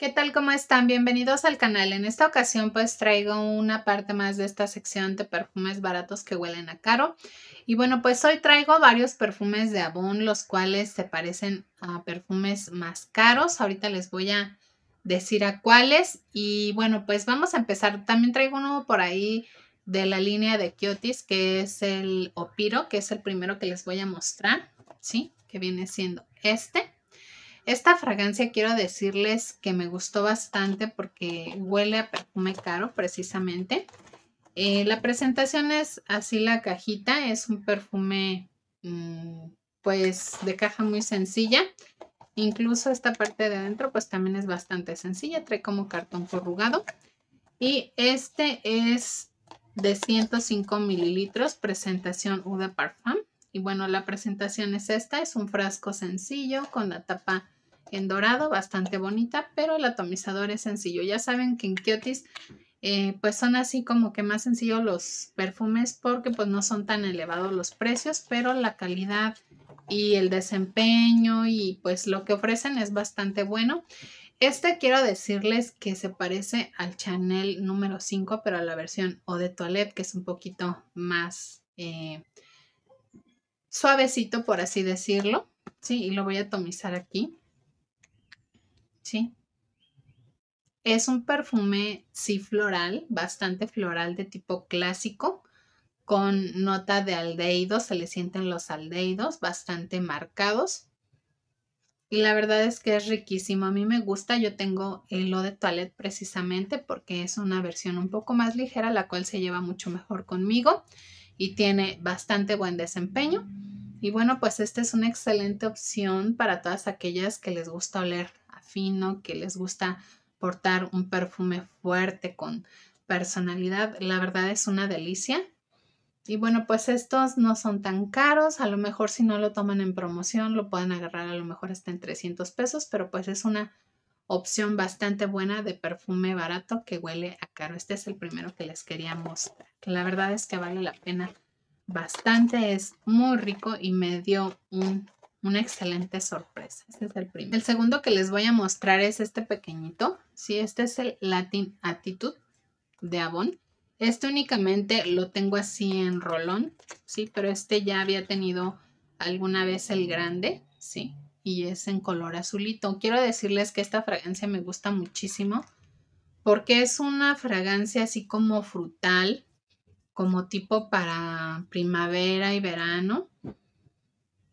¿Qué tal? ¿Cómo están? Bienvenidos al canal. En esta ocasión pues traigo una parte más de esta sección de perfumes baratos que huelen a caro. Y bueno, pues hoy traigo varios perfumes de Avon, los cuales se parecen a perfumes más caros. Ahorita les voy a decir a cuáles. Y bueno, pues vamos a empezar. También traigo uno por ahí de la línea de Kiotis, que es el Opiro, que es el primero que les voy a mostrar, ¿sí? Que viene siendo este. Esta fragancia quiero decirles que me gustó bastante porque huele a perfume caro precisamente. Eh, la presentación es así la cajita, es un perfume mm, pues de caja muy sencilla. Incluso esta parte de adentro pues también es bastante sencilla, trae como cartón corrugado. Y este es de 105 mililitros, presentación Uda Parfum. Y bueno, la presentación es esta, es un frasco sencillo con la tapa en dorado, bastante bonita, pero el atomizador es sencillo. Ya saben que en Kiotis eh, pues son así como que más sencillos los perfumes porque pues no son tan elevados los precios, pero la calidad y el desempeño y pues lo que ofrecen es bastante bueno. Este quiero decirles que se parece al Chanel número 5, pero a la versión o de toilette, que es un poquito más eh, suavecito, por así decirlo, ¿sí? Y lo voy a atomizar aquí, ¿sí? Es un perfume, sí, floral, bastante floral de tipo clásico, con nota de aldeído se le sienten los aldeídos bastante marcados. Y la verdad es que es riquísimo, a mí me gusta, yo tengo el Eau de Toilette precisamente porque es una versión un poco más ligera, la cual se lleva mucho mejor conmigo y tiene bastante buen desempeño. Y bueno, pues esta es una excelente opción para todas aquellas que les gusta oler a fino, que les gusta portar un perfume fuerte con personalidad. La verdad es una delicia. Y bueno, pues estos no son tan caros. A lo mejor si no lo toman en promoción, lo pueden agarrar. A lo mejor está en 300 pesos, pero pues es una opción bastante buena de perfume barato que huele a caro. Este es el primero que les quería mostrar. La verdad es que vale la pena bastante, es muy rico y me dio una excelente sorpresa. Este es el primero. El segundo que les voy a mostrar es este pequeñito. Sí, este es el Latin Attitude de Avon. Este únicamente lo tengo así en rolón, sí, pero este ya había tenido alguna vez el grande, sí y es en color azulito. Quiero decirles que esta fragancia me gusta muchísimo porque es una fragancia así como frutal, como tipo para primavera y verano,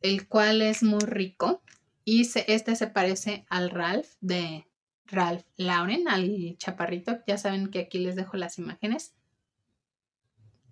el cual es muy rico. Y este se parece al Ralph de Ralph Lauren, al chaparrito. Ya saben que aquí les dejo las imágenes.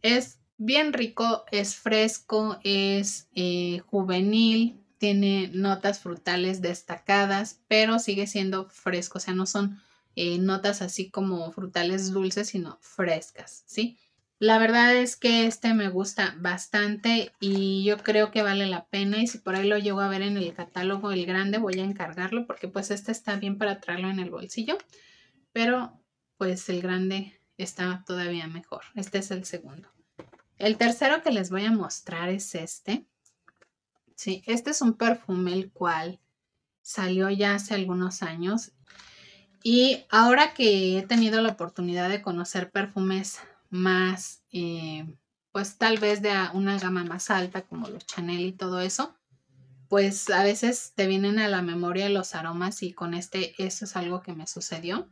Es bien rico, es fresco, es eh, juvenil, tiene notas frutales destacadas, pero sigue siendo fresco, o sea, no son eh, notas así como frutales dulces, sino frescas, ¿sí? La verdad es que este me gusta bastante y yo creo que vale la pena y si por ahí lo llego a ver en el catálogo el grande voy a encargarlo porque pues este está bien para traerlo en el bolsillo, pero pues el grande está todavía mejor. Este es el segundo. El tercero que les voy a mostrar es este. Sí, este es un perfume el cual salió ya hace algunos años y ahora que he tenido la oportunidad de conocer perfumes más, eh, pues tal vez de una gama más alta como los Chanel y todo eso, pues a veces te vienen a la memoria los aromas y con este eso es algo que me sucedió.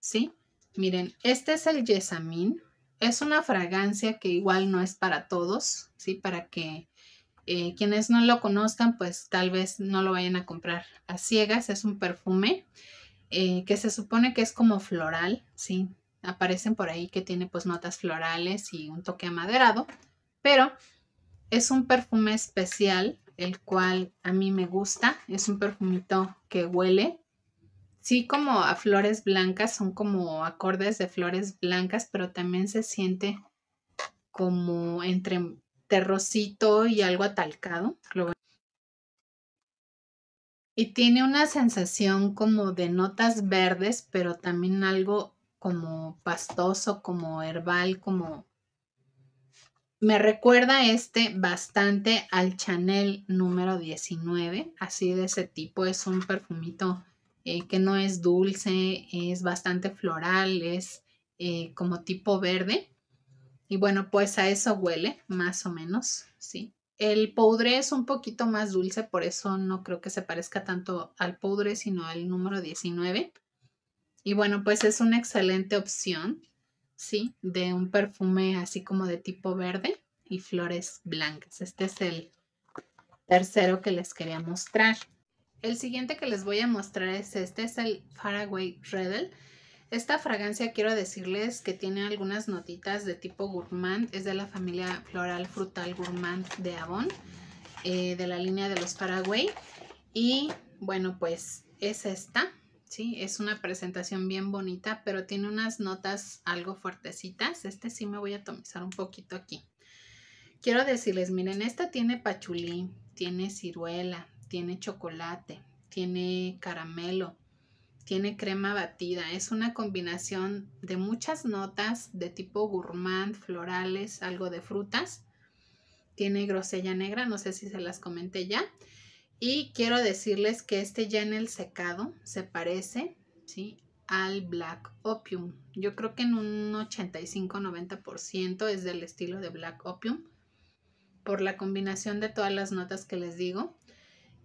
¿Sí? Miren, este es el Yesamine. Es una fragancia que igual no es para todos, ¿sí? Para que eh, quienes no lo conozcan, pues tal vez no lo vayan a comprar a ciegas. Es un perfume eh, que se supone que es como floral, ¿sí? Aparecen por ahí que tiene pues notas florales y un toque amaderado, pero es un perfume especial, el cual a mí me gusta. Es un perfumito que huele, sí, como a flores blancas, son como acordes de flores blancas, pero también se siente como entre rosito y algo atalcado. Y tiene una sensación como de notas verdes, pero también algo como pastoso, como herbal, como... Me recuerda este bastante al Chanel número 19, así de ese tipo. Es un perfumito eh, que no es dulce, es bastante floral, es eh, como tipo verde y bueno, pues a eso huele, más o menos, ¿sí? El poudre es un poquito más dulce, por eso no creo que se parezca tanto al poudre, sino al número 19. Y bueno, pues es una excelente opción, ¿sí? De un perfume así como de tipo verde y flores blancas. Este es el tercero que les quería mostrar. El siguiente que les voy a mostrar es este, es el Faraway Redel. Esta fragancia quiero decirles que tiene algunas notitas de tipo gourmand, es de la familia floral frutal gourmand de Avon, eh, de la línea de los Paraguay. Y bueno, pues es esta, ¿sí? Es una presentación bien bonita, pero tiene unas notas algo fuertecitas. Este sí me voy a atomizar un poquito aquí. Quiero decirles, miren, esta tiene pachulí, tiene ciruela, tiene chocolate, tiene caramelo, tiene crema batida. Es una combinación de muchas notas de tipo gourmand, florales, algo de frutas. Tiene grosella negra, no sé si se las comenté ya. Y quiero decirles que este ya en el secado se parece ¿sí? al Black Opium. Yo creo que en un 85-90% es del estilo de Black Opium por la combinación de todas las notas que les digo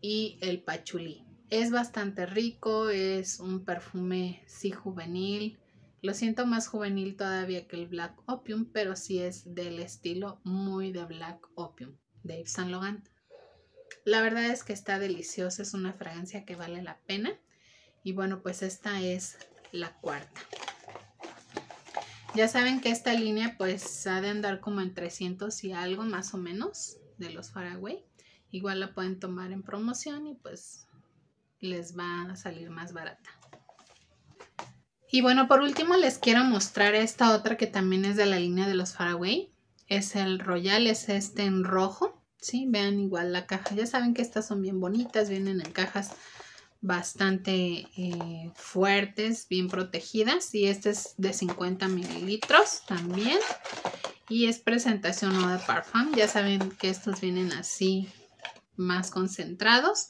y el pachulí. Es bastante rico, es un perfume sí juvenil. Lo siento más juvenil todavía que el Black Opium, pero sí es del estilo muy de Black Opium de Yves Saint Laurent. La verdad es que está deliciosa, es una fragancia que vale la pena. Y bueno, pues esta es la cuarta. Ya saben que esta línea pues ha de andar como en 300 y algo más o menos de los Faraway. Igual la pueden tomar en promoción y pues les va a salir más barata. Y bueno, por último les quiero mostrar esta otra que también es de la línea de los Faraway. Es el Royal, es este en rojo. ¿sí? Vean igual la caja. Ya saben que estas son bien bonitas, vienen en cajas bastante eh, fuertes, bien protegidas. Y este es de 50 mililitros también. Y es presentación o de parfum. Ya saben que estos vienen así más concentrados.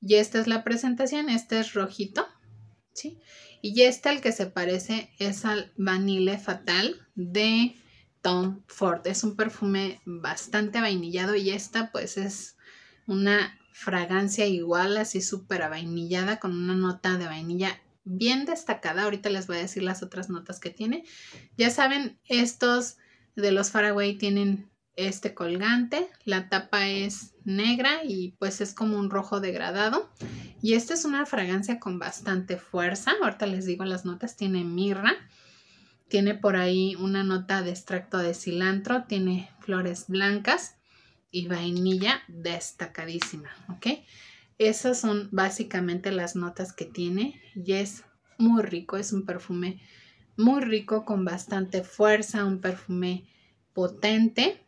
Y esta es la presentación, este es rojito, ¿sí? Y este el que se parece es al Vanille Fatal de Tom Ford. Es un perfume bastante vainillado y esta pues es una fragancia igual, así súper avainillada, con una nota de vainilla bien destacada. Ahorita les voy a decir las otras notas que tiene. Ya saben, estos de los Faraway tienen este colgante. La tapa es negra y pues es como un rojo degradado. Y esta es una fragancia con bastante fuerza. Ahorita les digo las notas. Tiene mirra. Tiene por ahí una nota de extracto de cilantro. Tiene flores blancas y vainilla destacadísima. ¿Ok? Esas son básicamente las notas que tiene y es muy rico. Es un perfume muy rico con bastante fuerza. Un perfume potente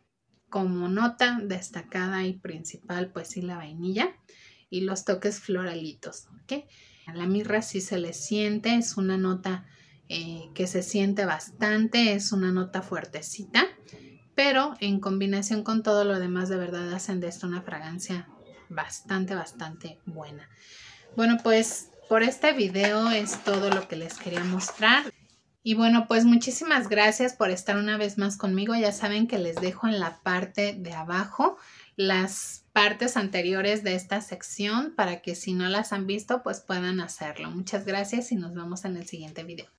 como nota destacada y principal, pues sí, la vainilla y los toques floralitos. A la mirra sí se le siente, es una nota eh, que se siente bastante, es una nota fuertecita, pero en combinación con todo lo demás, de verdad hacen de esto una fragancia bastante, bastante buena. Bueno, pues por este video es todo lo que les quería mostrar. Y bueno, pues muchísimas gracias por estar una vez más conmigo. Ya saben que les dejo en la parte de abajo las partes anteriores de esta sección para que si no las han visto, pues puedan hacerlo. Muchas gracias y nos vemos en el siguiente video.